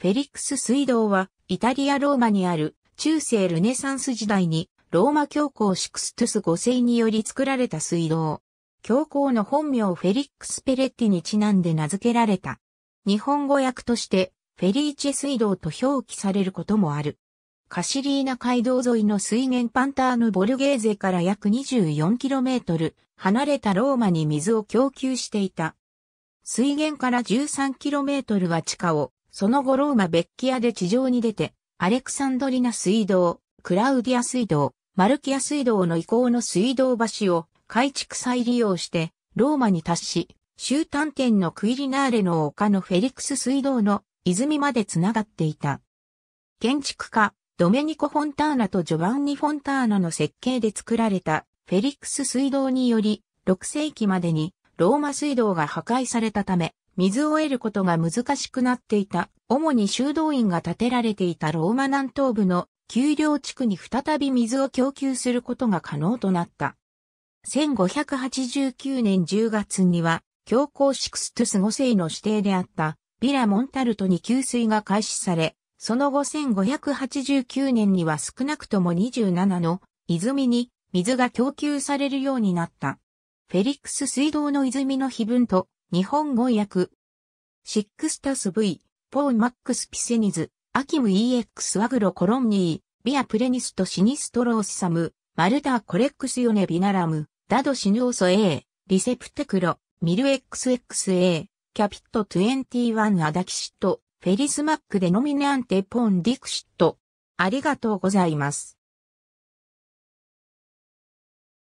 フェリックス水道は、イタリア・ローマにある中世ルネサンス時代に、ローマ教皇シクストゥス5世により作られた水道。教皇の本名フェリックス・ペレッティにちなんで名付けられた。日本語訳として、フェリーチェ水道と表記されることもある。カシリーナ街道沿いの水源パンターヌ・ボルゲーゼから約 24km 離れたローマに水を供給していた。水源から 13km は地下を、その後ローマベッキアで地上に出て、アレクサンドリナ水道、クラウディア水道、マルキア水道の移行の水道橋を改築再利用して、ローマに達し、終端点のクイリナーレの丘のフェリクス水道の泉まで繋がっていた。建築家、ドメニコ・フォンターナとジョバンニ・フォンターナの設計で作られたフェリクス水道により、6世紀までにローマ水道が破壊されたため、水を得ることが難しくなっていた、主に修道院が建てられていたローマ南東部の丘陵地区に再び水を供給することが可能となった。1589年10月には、教皇シクストゥス5世の指定であったビラ・モンタルトに給水が開始され、その後1589年には少なくとも27の泉に水が供給されるようになった。フェリックス水道の泉の碑文と日本語訳。シックスタス V、ポーン・マックス・ピセニズ、アキム EX ワグロ・コロンニー、ビア・プレニスト・シニストロースサム、マルター・コレックス・ヨネ・ビナラム、ダド・シヌオソ A、リセプテクロ、ミル XXA、キャピット21アダキシット、フェリスマックデノミネアンテ・ポーン・ディクシット。ありがとうございます。